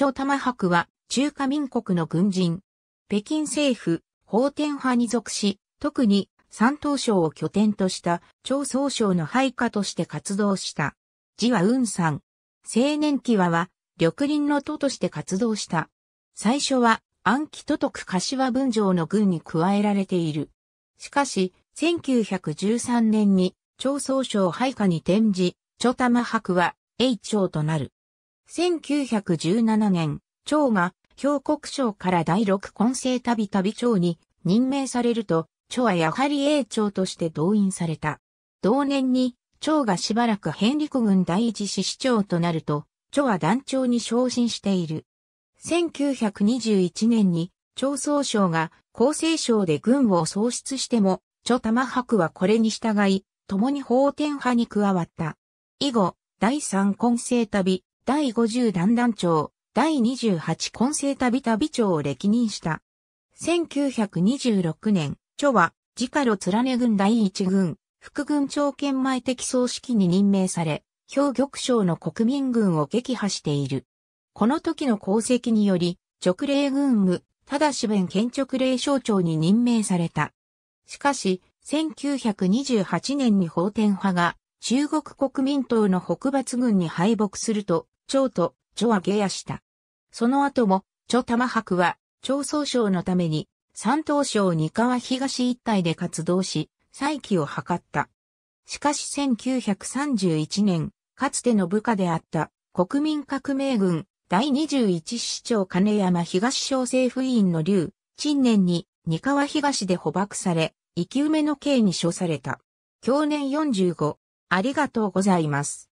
張玉博は中華民国の軍人。北京政府、法天派に属し、特に山東省を拠点とした張総省の配下として活動した。字は雲山。青年期はは、緑林の都として活動した。最初は、暗記都督柏文城の軍に加えられている。しかし、1913年に、張総省配下に転じ、張玉博は、栄長となる。1917年、長が、兵国省から第六混成旅旅長に任命されると、長はやはり英長として動員された。同年に、長がしばらくリ陸軍第一支市長となると、長は団長に昇進している。1921年に、長総省が厚生省で軍を創出しても、長玉博はこれに従い、共に法典派に加わった。以後、第三混成旅、第50団団長、第28混成旅旅長を歴任した。1926年、著は、自家路連ね軍第一軍、副軍長兼前的総指揮に任命され、兵玉省の国民軍を撃破している。この時の功績により、直令軍務、ただし弁県直令省長に任命された。しかし、1928年に法天派が中国国民党の北伐軍に敗北すると、長と蝶は下野した。その後も、蝶玉博は、蝶総省のために、三島省二川東一帯で活動し、再起を図った。しかし1931年、かつての部下であった国民革命軍第21市長金山東省政府委員の劉、陳年に二川東で捕獲され、生き埋めの刑に処された。去年45、ありがとうございます。